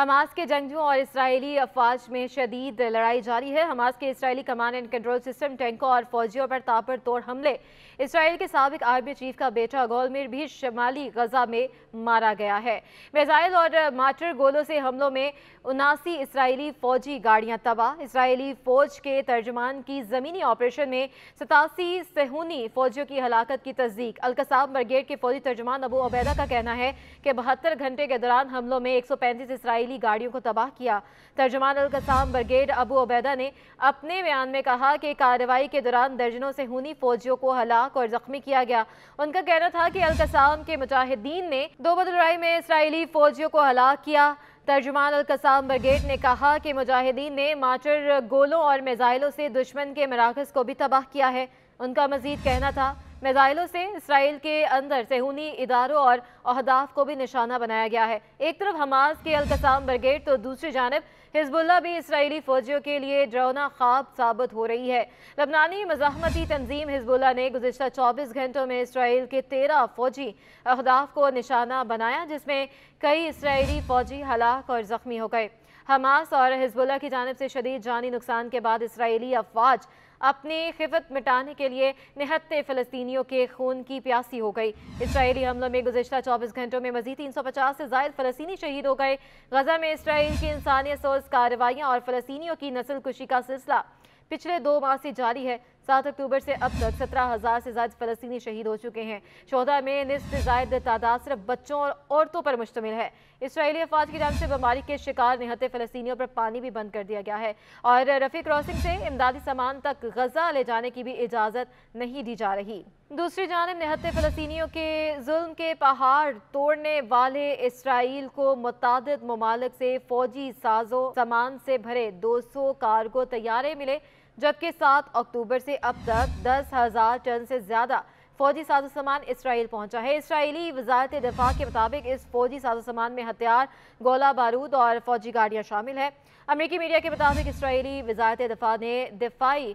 Hamas के जंगजुओं और Israeli अफवाज में शदीद लड़ाई जारी है हमास के इसराइली कमांड एंड कंट्रोल सिस्टम टैंकों और फौजियों पर तोड़ हमले इसराइल के सबक आर्मी चीफ का बेटा गोलमिर भी शमाली गजा में मारा गया है मेजाइल और मार्टर गोलों से हमलों में उनासी इसराइली फौजी गाड़ियां तबाह इसराइली फौज के तर्जमान की ज़मीनी ऑपरेशन में सतासी सहूनी फौजियों की हलाकत की तस्दीक अलकसाब ब्रिगेड के फौजी तर्जमान अबू अबैदा का कहना है कि बहत्तर घंटे के दौरान हमलों में एक सौ पैंतीस इसराइली इसराइली गाड़ियों को तबाह किया तर्जमान अलकसाम ब्रिगेड अबू अबैदा ने अपने बयान में कहा कि कार्रवाई के दौरान दर्जनों से हूनी फौजियों को हलाक और जख्मी किया गया उनका कहना था कि अलकसाम के मुजाहिदीन ने दो बदलराई में इसराइली फौजियों को हलाक किया तर्जुमान अलकसाम ब्रिगेड ने कहा कि मुजाहिदीन ने माचर गोलों और मिज़ाइलों से दुश्मन के मराकज़ को भी तबाह किया है उनका मजीद कहना था मिज़ाइलों से इसराइल के अंदर सेहूनी इदारों और अहदाफ को भी निशाना बनाया गया है एक तरफ हमास के अलकसाम ब्रिगेड तो दूसरी जानब हिजबुल्ला भी इसराइली फौजियों के लिए ड्रोना खाब साबित हो रही है लबनानी मजामती तंजीम हिजबुल्ला ने गुजशत 24 घंटों में इसराइल के 13 फौजी अहदाफ को निशाना बनाया जिसमें कई इसराइली फौजी हलाक और ज़ख्मी हो गए हमास और हिजबुल्ला की जानब से शदीद जानी नुकसान के बाद इसराइली अफवाज अपनी खिफत मिटाने के लिए निहत्ते फलस्तियों के खून की प्यासी हो गई इसराइली हमलों में गुजशत चौबीस घंटों में मजीद तीन सौ पचास से जायद फ़लस्तनी शहीद हो गए गजा में इसराइल की इंसानियत सोज कार्रवाइयाँ और फ़लस्तियों की नस्ल कुशी का सिलसिला पिछले दो माह से जारी है सात अक्टूबर से अब तक सत्रह हज़ार से ज्यादा फलस्तीनी शहीद हो चुके हैं चौदह में निसफ जायद तादाद सिर्फ बच्चों और औरतों पर मुश्तमिल है इसराइली अफवाज की जान से बीमारी के शिकार निहत्ते फलस्तियों पर पानी भी बंद कर दिया गया है और रफ़ी क्रॉसिंग से इमदादी सामान तक गजा ले जाने की भी इजाज़त नहीं दी जा रही दूसरी जानब निहत्ते फलस्तियों के जुल्म के पहाड़ तोड़ने वाले इसराइल को मुतद ममालिक से फौजी साजो सामान से भरे दो सौ कारगो तैयारे मिले जबकि सात अक्टूबर से अब तक दस हजार टन से ज्यादा फौजी साजो सामान इसराइल पहुंचा है इसराइली वजारत दफा के मुताबिक इस फौजी साजो सामान में हथियार गोला बारूद और फौजी गाड़ियाँ शामिल हैं अमरीकी मीडिया के मुताबिक इसराइली वजारत दफा ने दिफाई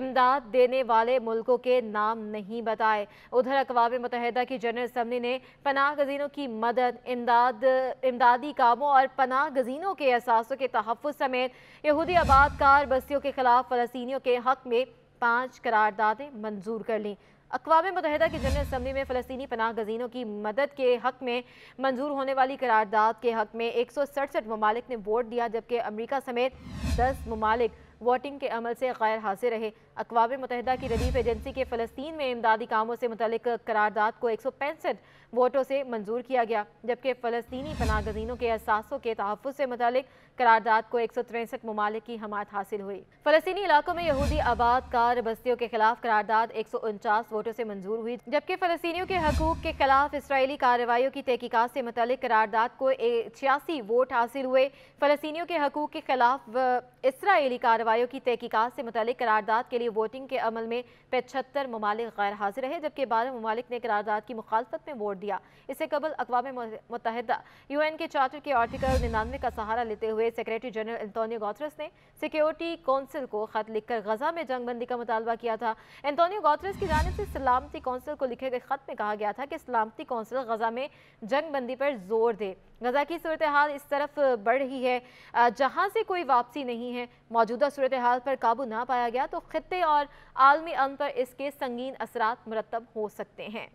इमदाद देने वाले मुल्कों के नाम नहीं बताए उधर अकवा मुतहदा की जनरल असम्बली ने पनाह गजीनों की मदद इमदाद इमदादी कामों और पनाह गजीनों के असासों के तहफ़ समेत यहूदी आबाद कार बस्तियों के खिलाफ फ़लस्तियों के हक़ में पाँच करारदादें मंजूर कर लीं अकवा मुतहद की जनरल असम्बली में फ़लस्तनी पनाह गजीनों की मदद के हक़ में मंजूर होने वाली करारदाद के हक़ में एक सौ सड़सठ ममालिक ने वोट दिया जबकि अमरीका समेत दस ममालिक वोटिंग के अमल से गैर हाजिर रहे अकवा मुतहदा की रदीफ एजेंसी के फ़लस्तीन में इमदादी कामों से मुतल करारदाद को एक सौ पैंसठ वोटों से मंजूर किया गया जबकि फ़लस्तनी पनागजीनों के असासों के तहफ़ से मुतल करारदाद को एक सौ तिरसठ ममालिक की हमायत हासिल हुई फ़लस्तनी इलाकों में यहूदी आबाद कार बस्तियों के खिलाफ करारदाद एक सौ उनचास वोटों से मंजूर हुई जबकि फ़लस्तियों के हकूक के खिलाफ इसराइली कार्रवाई की तहकीकत से मुतल करारदाद को छियासी वोट हासिल हुए फ़लस्तियों के हकूक के खिलाफ इसराइली कार्रवाई की तहकीकत से मुतलिक करारदाद के लिए वोटिंग के अमल में पचहत्तर ममालिक गैर हाजिर रहे जबकि बारह ममालिक ने करारदाद की मुखालफत में वोट दिया इससे कबल अकवा मुतहदा यू एन के चार्टर के आर्टिकल निन्यानवे का सहारा लेते हुए सेक्रेटरी जनरल एंतोनियो गॉथरस ने सिक्योरिटी कौंसिल को खत लिखकर गजा में जंगबंदी का मुतालबा किया था एंतोनी गॉथरस की जानब से सलामती कौंसिल को लिखे गए खत में कहा गया था कि सलामती कौंसिल गजा में जंगबंदी पर जोर दे गजा की सूरत हाल इस तरफ बढ़ रही है जहाँ से कोई वापसी नहीं नहीं है मौजूदा सूरत हाल पर काबू ना पाया गया तो ख़त्े और आलमी अम पर इसके संगीन असरा मुरतब हो सकते हैं